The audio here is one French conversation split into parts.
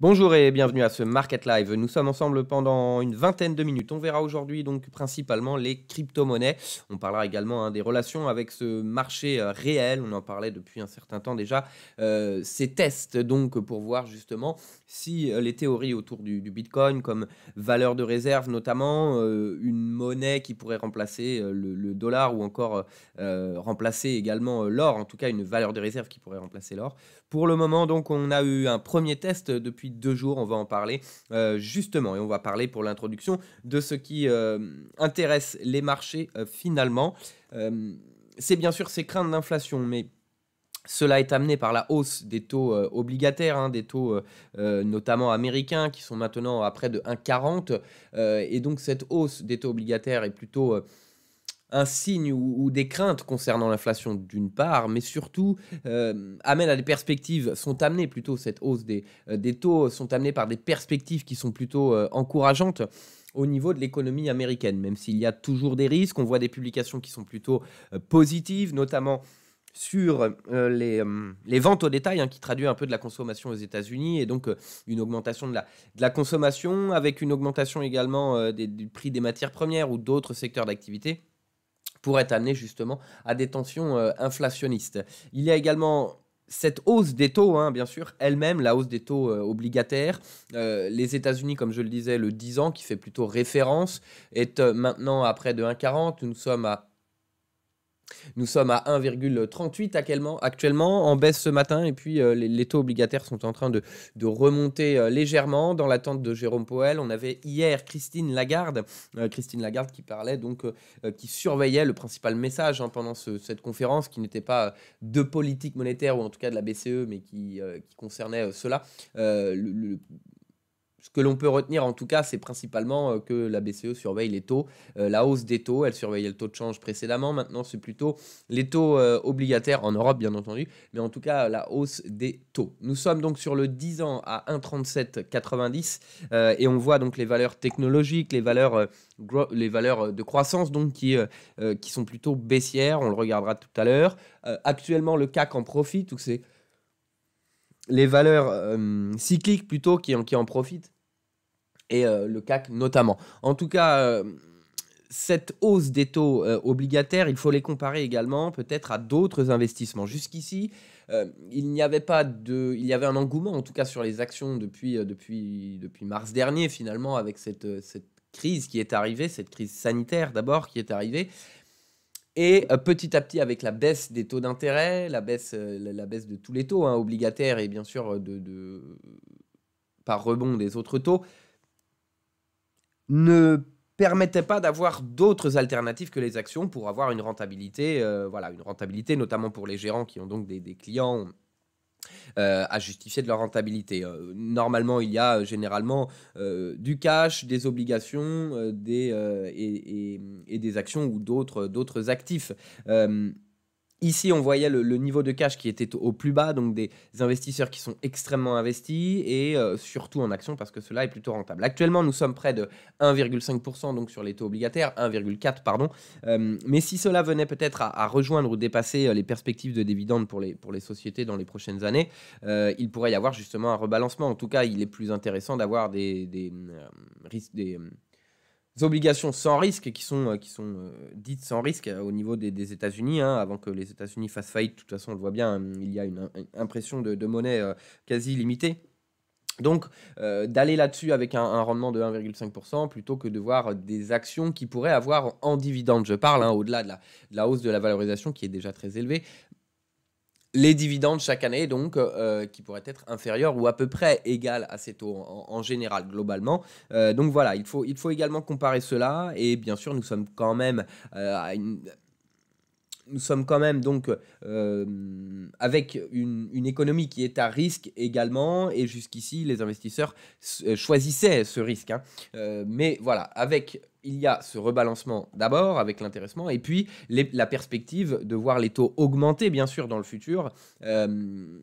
Bonjour et bienvenue à ce Market Live. Nous sommes ensemble pendant une vingtaine de minutes. On verra aujourd'hui donc principalement les crypto-monnaies. On parlera également hein, des relations avec ce marché euh, réel. On en parlait depuis un certain temps déjà. Euh, ces tests donc pour voir justement si euh, les théories autour du, Bitcoin, comme valeur de réserve notamment, euh, une monnaie qui pourrait remplacer euh, le, dollar ou encore remplacer également l'or, en tout cas une valeur de réserve qui pourrait remplacer l'or. Pour le moment, donc, on a eu un premier test depuis deux jours, on va en parler justement, et on va parler pour l'introduction de ce qui intéresse les marchés finalement. c'est bien sûr ces craintes d'inflation, mais cela est amené par la hausse des taux euh, obligataires, hein, des taux euh, euh, notamment américains qui sont maintenant à près de 1,40. et donc cette hausse des taux obligataires est plutôt un signe ou, des craintes concernant l'inflation d'une part, mais surtout amène à des perspectives, sont amenées plutôt, cette hausse des, taux sont amenées par des perspectives qui sont plutôt encourageantes au niveau de l'économie américaine, même s'il y a toujours des risques, on voit des publications qui sont plutôt positives, notamment sur euh, les, euh, les, ventes au détail, hein, qui traduit un peu de la consommation aux États-Unis, et donc euh, une augmentation de la, de la consommation, avec une augmentation également des, du prix des matières premières ou d'autres secteurs d'activité pourrait amener justement à des tensions inflationnistes. Il y a également cette hausse des taux, hein, bien sûr, elle-même, la hausse des taux obligataires, les États-Unis, comme je le disais, le 10 ans, qui fait plutôt référence, est maintenant à près de 1,40. Nous sommes à nous sommes à 1,38 actuellement, en baisse ce matin, et puis euh, les, taux obligataires sont en train de, remonter euh, légèrement dans l'attente de Jérôme Poel. On avait hier Christine Lagarde, euh, Christine Lagarde qui parlait donc, qui surveillait le principal message hein, pendant cette conférence, qui n'était pas de politique monétaire ou en tout cas de la BCE, mais qui, concernait cela. le, ce que l'on peut retenir en tout cas, c'est principalement euh, que la BCE surveille les taux, euh, la hausse des taux, elle surveillait le taux de change précédemment, maintenant c'est plutôt les taux euh, obligataires en Europe bien entendu, mais en tout cas la hausse des taux. Nous sommes donc sur le 10 ans à 1,3790 et on voit donc les valeurs technologiques, les valeurs, les valeurs de croissance donc qui, qui sont plutôt baissières, on le regardera tout à l'heure. actuellement le CAC en profite, ou c'est les valeurs cycliques plutôt qui qui en profitent et euh, le CAC notamment. En tout cas, euh, cette hausse des taux euh, obligataires, il faut les comparer également peut-être à d'autres investissements. Jusqu'ici, il n'y avait pas de, il y avait un engouement en tout cas sur les actions depuis depuis depuis mars dernier finalement avec cette, crise qui est arrivée, cette crise sanitaire d'abord qui est arrivée. Et petit à petit, avec la baisse des taux d'intérêt, la baisse, la, baisse de tous les taux hein, obligataires et bien sûr de, par rebond des autres taux, ne permettait pas d'avoir d'autres alternatives que les actions pour avoir une rentabilité, euh, voilà, une rentabilité notamment pour les gérants qui ont donc des, clients euh, à justifier de leur rentabilité. Euh, normalement, il y a généralement du cash, des obligations des, et, des actions ou d'autres actifs. Ici, on voyait le, niveau de cash qui était au plus bas, donc des investisseurs qui sont extrêmement investis et euh, surtout en action parce que cela est plutôt rentable. Actuellement, nous sommes près de 1,5% donc sur les taux obligataires, 1,4 pardon. Euh, mais si cela venait peut-être à, rejoindre ou dépasser euh, les perspectives de dividendes pour les, pour les sociétés dans les prochaines années, il pourrait y avoir justement un rebalancement. En tout cas, il est plus intéressant d'avoir des, des, des obligations sans risque qui sont, euh, qui sont euh, dites sans risque euh, au niveau des, États-Unis, hein, avant que les États-Unis fassent faillite. De toute façon, on le voit bien, hein, il y a une, impression de, monnaie quasi limitée. Donc, d'aller là-dessus avec un, rendement de 1,5% plutôt que de voir des actions qui pourraient avoir en dividende, je parle, hein, au-delà de la, de la, hausse de la valorisation qui est déjà très élevée, les dividendes chaque année, donc, euh, euh, qui pourraient être inférieurs ou à peu près égales à ces taux en, général, globalement. Euh, donc voilà, il faut, il faut également comparer cela. Et bien sûr, nous sommes quand même à une nous sommes quand même donc avec une, économie qui est à risque également, et jusqu'ici les investisseurs choisissaient ce risque. Hein. mais voilà, avec il y a ce rebalancement d'abord avec l'intéressement et puis la perspective de voir les taux augmenter bien sûr dans le futur euh,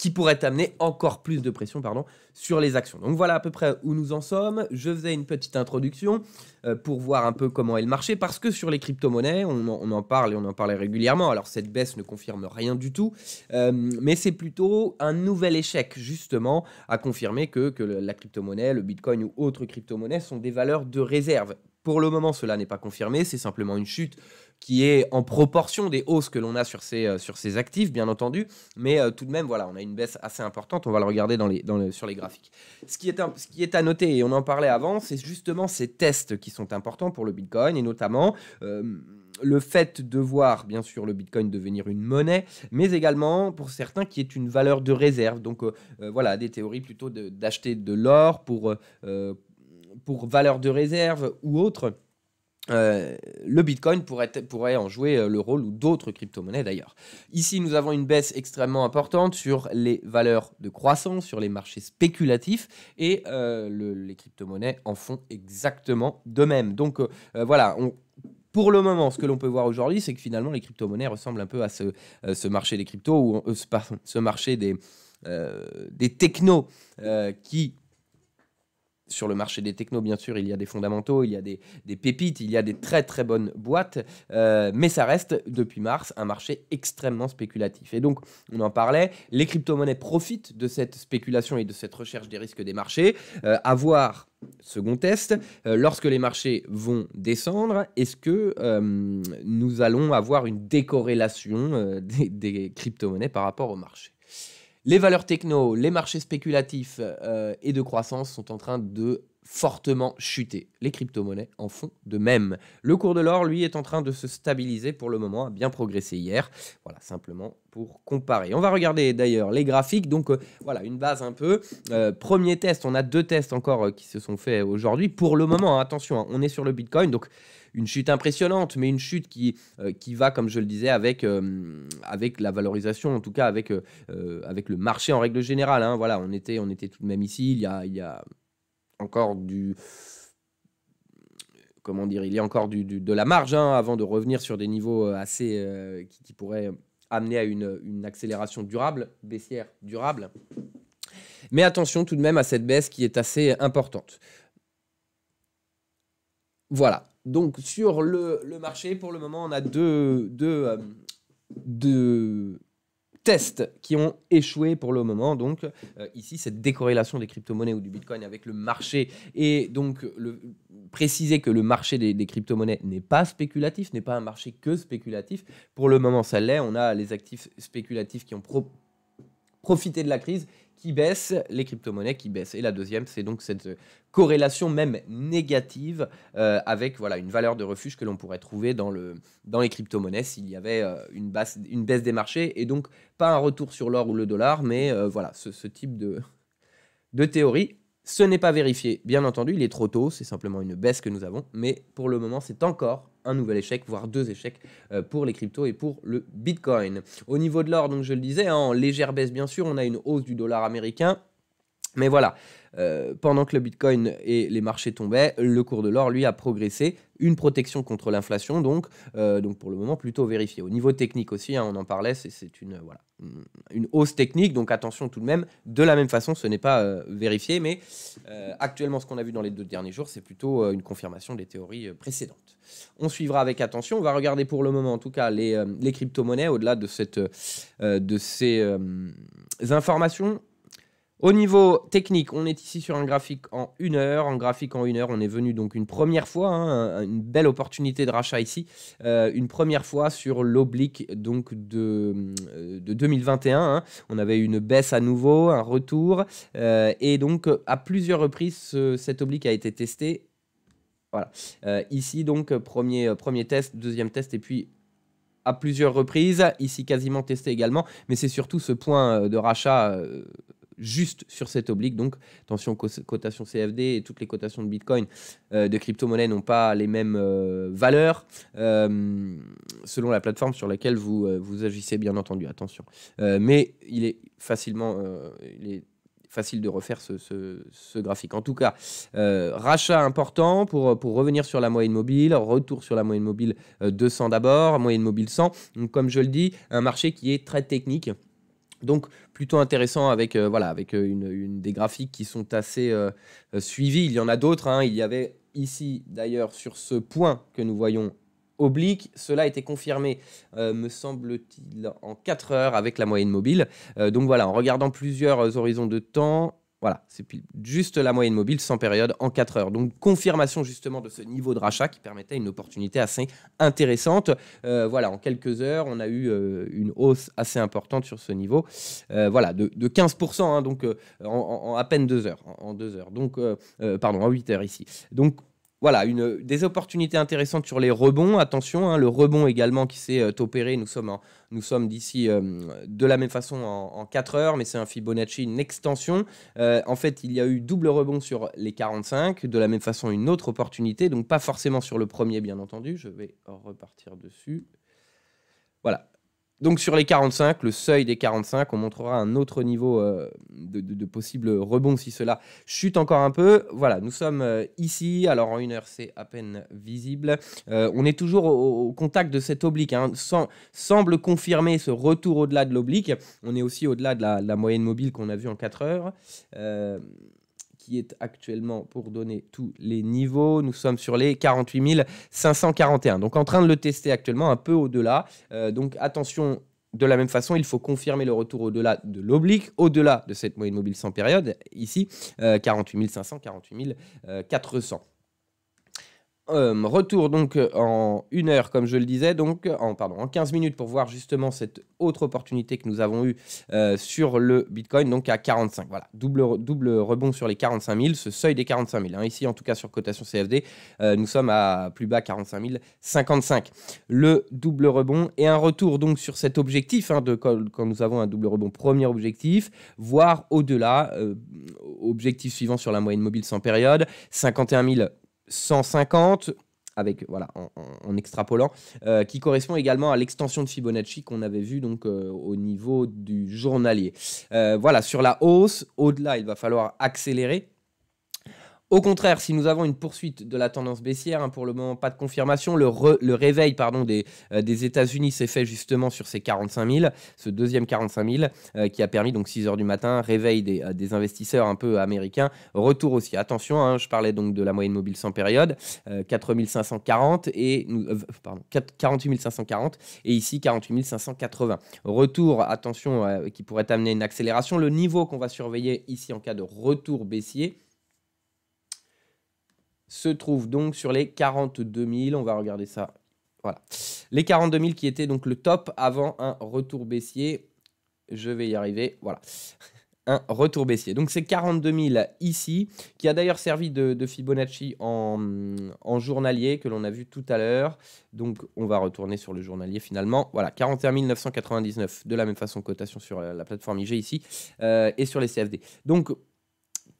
qui pourrait amener encore plus de pression pardon, sur les actions. Donc voilà à peu près où nous en sommes. Je faisais une petite introduction euh, pour voir un peu comment est le parce que sur les crypto-monnaies, on, en parle et on en parlait régulièrement. Alors cette baisse ne confirme rien du tout, euh, mais c'est plutôt un nouvel échec, justement, à confirmer que, que la crypto-monnaie, le Bitcoin ou autres crypto-monnaies sont des valeurs de réserve. Pour le moment, cela n'est pas confirmé, c'est simplement une chute qui est en proportion des hausses que l'on a sur ces, euh, sur ces actifs, bien entendu. Mais euh, tout de même, voilà, on a une baisse assez importante. On va le regarder dans les, dans sur les graphiques. Ce qui, est ce qui est à noter, et on en parlait avant, c'est justement ces tests qui sont importants pour le Bitcoin, et notamment euh, le fait de voir, bien sûr, le Bitcoin devenir une monnaie, mais également pour certains qui est une valeur de réserve. Donc voilà, des théories plutôt d'acheter de, l'or pour, pour valeur de réserve ou autre. Euh, le Bitcoin pourrait, en jouer euh, le rôle ou d'autres crypto-monnaies d'ailleurs. Ici, nous avons une baisse extrêmement importante sur les valeurs de croissance, sur les marchés spéculatifs et euh, les crypto-monnaies en font exactement de même. Donc voilà, pour le moment, ce que l'on peut voir aujourd'hui, c'est que finalement les crypto-monnaies ressemblent un peu à ce, marché des cryptos ou ce, marché des, des technos qui sur le marché des technos, bien sûr, il y a des fondamentaux, il y a des, pépites, il y a des très très bonnes boîtes, euh, mais ça reste depuis mars un marché extrêmement spéculatif. Et donc, on en parlait, les crypto-monnaies profitent de cette spéculation et de cette recherche des risques des marchés. Avoir euh, voir Second test, euh, lorsque les marchés vont descendre, est-ce que nous allons avoir une décorrélation des, des crypto-monnaies par rapport au marché les valeurs techno, les marchés spéculatifs euh, et de croissance sont en train de fortement chuté. Les crypto-monnaies en font de même. Le cours de l'or, lui, est en train de se stabiliser pour le moment, a bien progressé hier. Voilà, simplement pour comparer. On va regarder d'ailleurs les graphiques. Donc euh, voilà, une base un peu. Euh, premier test, on a deux tests encore euh, qui se sont faits aujourd'hui. Pour le moment, hein, attention, hein, on est sur le Bitcoin. Donc une chute impressionnante, mais une chute qui, qui va, comme je le disais, avec, avec la valorisation, en tout cas avec, avec le marché en règle générale. Hein. voilà, on était, on était tout de même ici il y il y a encore du comment dire, il y a encore du, de la marge hein, avant de revenir sur des niveaux euh, assez euh, qui, pourraient amener à une, accélération durable, baissière durable. Mais attention tout de même à cette baisse qui est assez importante. Voilà. Donc sur le, marché, pour le moment, on a deux, deux, euh, deux tests qui ont échoué pour le moment. Donc euh, ici, cette décorrélation des crypto-monnaies ou du Bitcoin avec le marché et donc le, préciser que le marché des, crypto-monnaies n'est pas spéculatif, n'est pas un marché que spéculatif. Pour le moment, ça l'est. On a les actifs spéculatifs qui ont profité de la crise qui baissent, les crypto-monnaies qui baissent. Et la deuxième, c'est donc cette euh, corrélation même négative euh, avec voilà, une valeur de refuge que l'on pourrait trouver dans, le, dans les crypto-monnaies s'il y avait euh, une, une baisse des marchés. Et donc, pas un retour sur l'or ou le dollar, mais voilà, ce, ce, type de, de théorie. Ce n'est pas vérifié, bien entendu, il est trop tôt, c'est simplement une baisse que nous avons, mais pour le moment, c'est encore un nouvel échec, voire deux échecs euh, pour les cryptos et pour le Bitcoin. Au niveau de l'or, donc je le disais, hein, en légère baisse bien sûr, on a une hausse du dollar américain mais voilà, euh, pendant que le Bitcoin et les marchés tombaient, le cours de l'or, lui, a progressé. Une protection contre l'inflation, donc, euh, donc pour le moment, plutôt vérifié. Au niveau technique aussi, hein, on en parlait, c'est euh, une, une hausse technique, donc attention tout de même. De la même façon, ce n'est pas vérifié, mais actuellement, ce qu'on a vu dans les deux derniers jours, c'est plutôt une confirmation des théories précédentes. On suivra avec attention. On va regarder pour le moment, en tout cas, les, crypto-monnaies, au-delà de, cette, de ces informations au niveau technique, on est ici sur un graphique en une heure. En graphique en une heure, on est venu donc une première fois, hein, une belle opportunité de rachat ici, euh, une première fois sur l'oblique donc de, euh, de 2021. Hein. On avait une baisse à nouveau, un retour, euh, et donc à plusieurs reprises, cet oblique a été testé. Voilà. ici donc premier, premier test, deuxième test, et puis à plusieurs reprises. Ici quasiment testé également, mais c'est surtout ce point de rachat juste sur cet oblique. Donc, attention, cotation CFD et toutes les cotations de Bitcoin, euh, de crypto-monnaie n'ont pas les mêmes euh, valeurs euh, selon la plateforme sur laquelle vous, vous agissez, bien entendu. Attention. mais il est facilement. il est facile de refaire ce, graphique. En tout cas, rachat important pour, pour revenir sur la moyenne mobile, retour sur la moyenne mobile 200 d'abord, moyenne mobile 100. Donc, comme je le dis, un marché qui est très technique. Donc plutôt intéressant avec euh, voilà avec euh, une, des graphiques qui sont assez euh, suivis. Il y en a d'autres. Hein. Il y avait ici d'ailleurs sur ce point que nous voyons oblique. Cela a été confirmé, me semble-t-il, en 4 heures avec la moyenne mobile. donc voilà, en regardant plusieurs horizons de temps, voilà, c'est juste la moyenne mobile sans période en 4 heures. Donc confirmation justement de ce niveau de rachat qui permettait une opportunité assez intéressante. Euh, voilà, en quelques heures, on a eu euh, une hausse assez importante sur ce niveau. Euh, voilà, de, 15%, hein, donc en, à peine 2 heures. En, deux heures. Donc, pardon, en 8 heures ici. Donc voilà, une, des opportunités intéressantes sur les rebonds. Attention, hein, le rebond également qui s'est euh, opéré. Nous sommes, nous sommes d'ici euh, de la même façon en, 4 heures, mais c'est un Fibonacci, une extension. Euh, en fait, il y a eu double rebond sur les 45, de la même façon une autre opportunité, donc pas forcément sur le premier, bien entendu. Je vais repartir dessus. Voilà, donc sur les 45, le seuil des 45, on montrera un autre niveau euh, de, possible rebond si cela chute encore un peu. Voilà, nous sommes euh, ici. Alors en une heure, c'est à peine visible. Euh, on est toujours au, contact de cette oblique. Hein. semble confirmer ce retour au-delà de l'oblique. On est aussi au-delà de, de la, moyenne mobile qu'on a vue en 4 heures qui est actuellement pour donner tous les niveaux. Nous sommes sur les 48 541. Donc en train de le tester actuellement un peu au-delà. Euh, donc attention de la même façon, il faut confirmer le retour au-delà de l'oblique, au-delà de cette moyenne mobile sans période, ici, 48 500, 48 400. Euh, retour donc euh, en une heure, comme je le disais, donc euh, en, pardon, en 15 minutes pour voir justement cette autre opportunité que nous avons eue sur le Bitcoin, donc à 45. Voilà, double, double rebond sur les 45 000, ce seuil des 45 000. Hein. Ici, en tout cas, sur cotation CFD, nous sommes à plus bas 45 055 Le double rebond et un retour donc sur cet objectif hein, de quand, quand, nous avons un double rebond, premier objectif, voire au-delà, objectif suivant sur la moyenne mobile sans période, 51 000 150 avec voilà en, extrapolant, euh, qui correspond également à l'extension de Fibonacci qu'on avait vu donc euh, au niveau du journalier. Euh, voilà sur la hausse, au-delà il va falloir accélérer au contraire, si nous avons une poursuite de la tendance baissière, hein, pour le moment pas de confirmation, le, réveil pardon, euh, des, États-Unis s'est fait justement sur ces 45 000, ce deuxième 45 000 euh, qui a permis donc 6 heures du matin, réveil euh, des, investisseurs un peu américains, retour aussi. Attention, hein, je parlais donc de la moyenne mobile sans période, et pardon, 48 540 et ici 48 580. Retour, attention, qui pourrait amener une accélération. Le niveau qu'on va surveiller ici en cas de retour baissier se trouve donc sur les 42 000. On va regarder ça. Voilà. Les 42 000 qui étaient donc le top avant un retour baissier. Je vais y arriver. Voilà. Un retour baissier. Donc c'est 42 000 ici, qui a d'ailleurs servi de, Fibonacci en, journalier que l'on a vu tout à l'heure. Donc on va retourner sur le journalier finalement. Voilà, 41 999 de la même façon cotation sur la, plateforme IG ici euh, et sur les CFD. Donc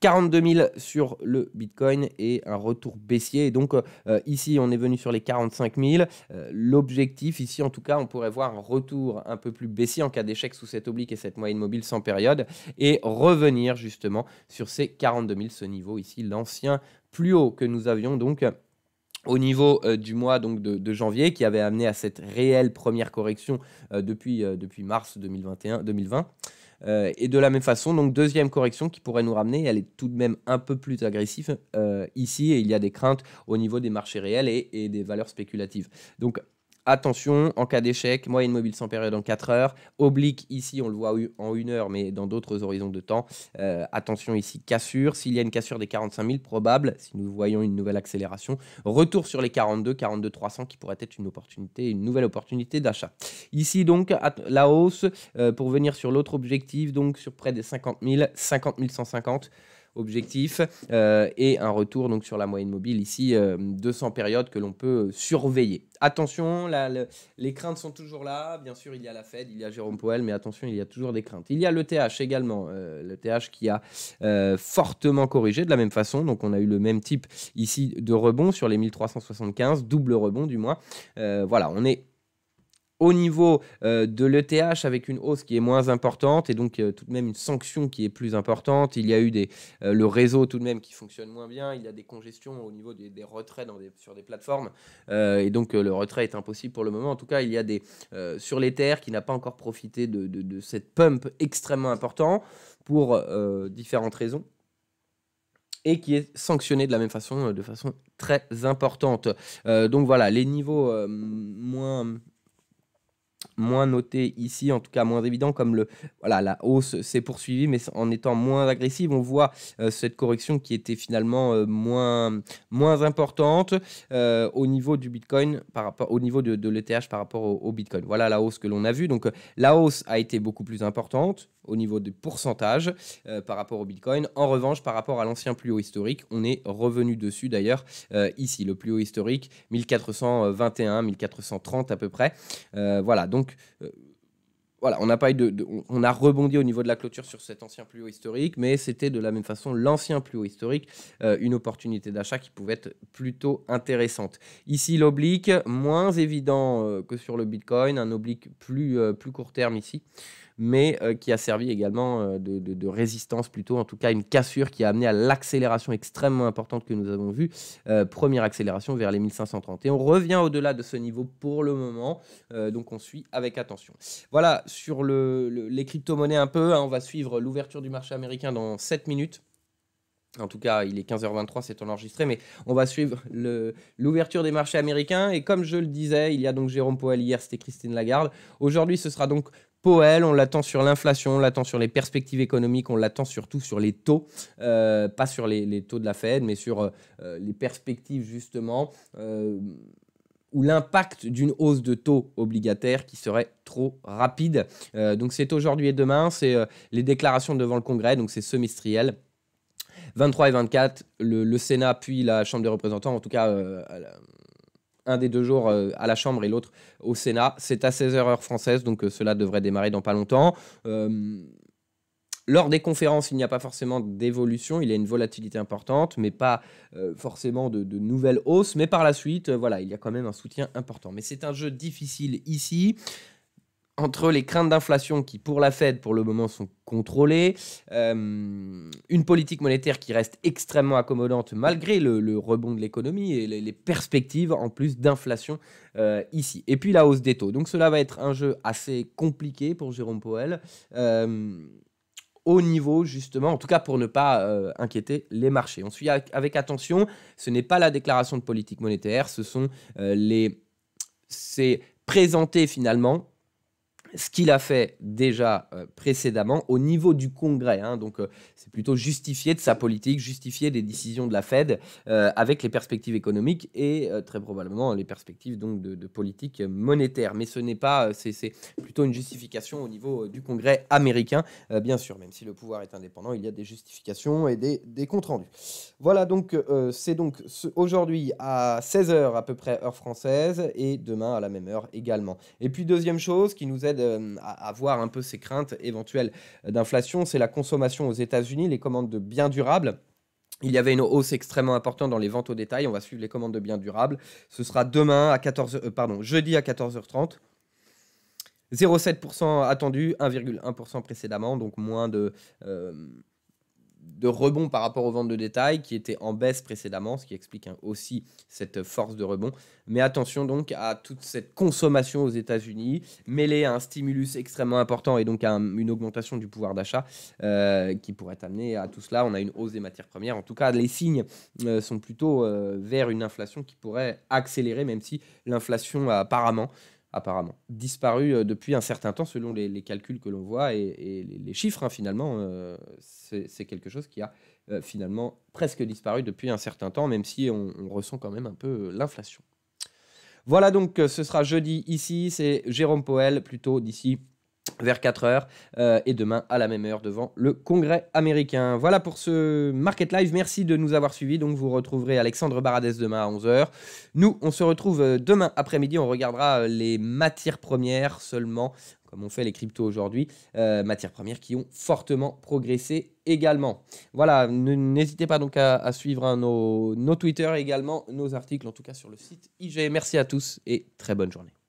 42 000 sur le Bitcoin et un retour baissier. Et donc euh, ici, on est venu sur les 45 000. Euh, l'objectif ici, en tout cas, on pourrait voir un retour un peu plus baissier en cas d'échec sous cette oblique et cette moyenne mobile sans période et revenir justement sur ces 42 000, ce niveau ici, l'ancien plus haut que nous avions donc au niveau euh, du mois donc de, janvier qui avait amené à cette réelle première correction depuis, depuis mars 2021 2020 euh, et de la même façon, donc deuxième correction qui pourrait nous ramener, elle est tout de même un peu plus agressive euh, ici, et il y a des craintes au niveau des marchés réels et, et des valeurs spéculatives. Donc attention, en cas d'échec, moyenne mobile sans période en 4 heures, oblique ici, on le voit en 1 heure, mais dans d'autres horizons de temps. Euh, attention ici, cassure, s'il y a une cassure des 45 000, probable, si nous voyons une nouvelle accélération, retour sur les 42, 42 300 qui pourrait être une opportunité, une nouvelle opportunité d'achat. Ici donc, la hausse, euh, pour venir sur l'autre objectif, donc sur près des 50 000, 50 150 objectif euh, et un retour donc sur la moyenne mobile ici 200 euh, périodes que l'on peut surveiller. Attention, les craintes sont toujours là. Bien sûr, il y a la Fed, il y a Jérôme poël mais attention, il y a toujours des craintes. Il y a le TH également, euh, le TH qui a fortement corrigé de la même façon. Donc, on a eu le même type ici de rebond sur les 1375, double rebond du moins. voilà, on est au niveau euh, de l'ETH avec une hausse qui est moins importante et donc euh, tout de même une sanction qui est plus importante. Il y a eu des, euh, le réseau tout de même qui fonctionne moins bien. Il y a des congestions au niveau des, retraits dans sur des plateformes et donc le retrait est impossible pour le moment. En tout cas, il y a des sur les terres qui n'a pas encore profité de, cette pump extrêmement important pour différentes raisons et qui est sanctionné de la même façon, de façon très importante. donc voilà, les niveaux moins moins noté ici, en tout cas moins évident, comme le, voilà, la hausse s'est poursuivie, mais en étant moins agressive, on voit euh, cette correction qui était finalement euh, moins, moins importante euh, au niveau du Bitcoin, par rapport, au niveau de, l'ETH par rapport au, au, Bitcoin. Voilà la hausse que l'on a vue. Donc la hausse a été beaucoup plus importante, au niveau des pourcentage euh, par rapport au Bitcoin. En revanche, par rapport à l'ancien plus haut historique, on est revenu dessus d'ailleurs euh, ici, le plus haut historique 1421, 1430 à peu près. Euh, voilà, donc voilà, on n'a pas on a rebondi au niveau de la clôture sur cet ancien plus haut historique, mais c'était de la même façon l'ancien plus haut historique, une opportunité d'achat qui pouvait être plutôt intéressante. Ici l'oblique moins évident que sur le Bitcoin, un oblique plus plus court terme ici mais euh, qui a servi également euh, de, résistance plutôt, en tout cas une cassure qui a amené à l'accélération extrêmement importante que nous avons vue, euh, première accélération vers les 1530. Et on revient au-delà de ce niveau pour le moment, donc on suit avec attention. Voilà, sur les crypto-monnaies un peu, hein, on va suivre l'ouverture du marché américain dans 7 minutes. En tout cas, il est 15h23, c'est enregistré, mais on va suivre l'ouverture des marchés américains. Et comme je le disais, il y a donc Jérôme poël hier, c'était Christine Lagarde. Aujourd'hui, ce sera donc Powell, on l'attend sur l'inflation, on l'attend sur les perspectives économiques, on l'attend surtout sur les taux, euh, pas sur les, taux de la Fed, mais sur euh, euh, les perspectives justement, ou l'impact d'une hausse de taux obligataire qui serait trop rapide. donc c'est aujourd'hui et demain, c'est les déclarations devant le Congrès, donc c'est semestriel. 23 et 24, le, le, Sénat puis la Chambre des représentants, en tout cas un des deux jours euh, à la Chambre et l'autre au Sénat. C'est à 16h heure française, donc euh, cela devrait démarrer dans pas longtemps. Euh, lors des conférences, il n'y a pas forcément d'évolution, il y a une volatilité importante, mais pas forcément de, nouvelles hausses. Mais par la suite, voilà, il y a quand même un soutien important. Mais c'est un jeu difficile ici. Entre les craintes d'inflation qui, pour la Fed, pour le moment, sont contrôlées, une politique monétaire qui reste extrêmement accommodante malgré le, rebond de l'économie et les, perspectives en plus d'inflation euh, ici. Et puis la hausse des taux. Donc cela va être un jeu assez compliqué pour Jérôme Powell. Euh, au niveau justement, en tout cas pour ne pas euh, inquiéter les marchés. On suit avec attention, ce n'est pas la déclaration de politique monétaire, ce sont les... C'est présenté finalement ce qu'il a fait déjà euh, précédemment au niveau du Congrès. Hein. donc, euh, c'est plutôt justifié de sa politique, justifier des décisions de la Fed euh, avec les perspectives économiques et très probablement les perspectives donc, de, politique monétaire. Mais ce n'est pas, c'est plutôt une justification au niveau du Congrès américain, bien sûr. Même si le pouvoir est indépendant, il y a des justifications et des, des comptes rendus. Voilà, donc, c'est donc aujourd'hui à 16h à peu près, heure française, et demain à la même heure également. Et puis, deuxième chose qui nous aide avoir euh, à, un peu ces craintes éventuelles d'inflation. C'est la consommation aux États-Unis, les commandes de biens durables. Il y avait une hausse extrêmement importante dans les ventes au détail. On va suivre les commandes de biens durables. Ce sera demain à 14 euh, pardon, jeudi à 14h30. 0,7% attendu, 1,1% précédemment, donc moins de, euh, de rebond par rapport aux ventes de détail qui étaient en baisse précédemment, ce qui explique hein, aussi cette force de rebond. Mais attention donc à toute cette consommation aux États-Unis, mêlée à un stimulus extrêmement important et donc à une augmentation du pouvoir d'achat euh, qui pourrait amener à tout cela. On a une hausse des matières premières. En tout cas, les signes euh, sont plutôt euh, vers une inflation qui pourrait accélérer, même si l'inflation apparemment apparemment. Disparu euh, depuis un certain temps, selon les, calculs que l'on voit et, les, chiffres, hein, finalement, euh, c'est quelque chose qui a euh, finalement presque disparu depuis un certain temps, même si on, ressent quand même un peu l'inflation. Voilà donc, ce sera jeudi ici, c'est Jérôme Poel, plutôt d'ici vers 4 heures euh, et demain à la même heure devant le Congrès américain. Voilà pour ce Market Live. Merci de nous avoir suivis. Donc vous retrouverez Alexandre Baradès demain à 11h. Nous, on se retrouve euh, demain après-midi. On regardera euh, les matières premières seulement, comme on fait les cryptos aujourd'hui, matières premières qui ont fortement progressé également. Voilà, n'hésitez pas donc à, suivre hein, nos, nos Twitter également nos articles, en tout cas sur le site IG. Merci à tous et très bonne journée.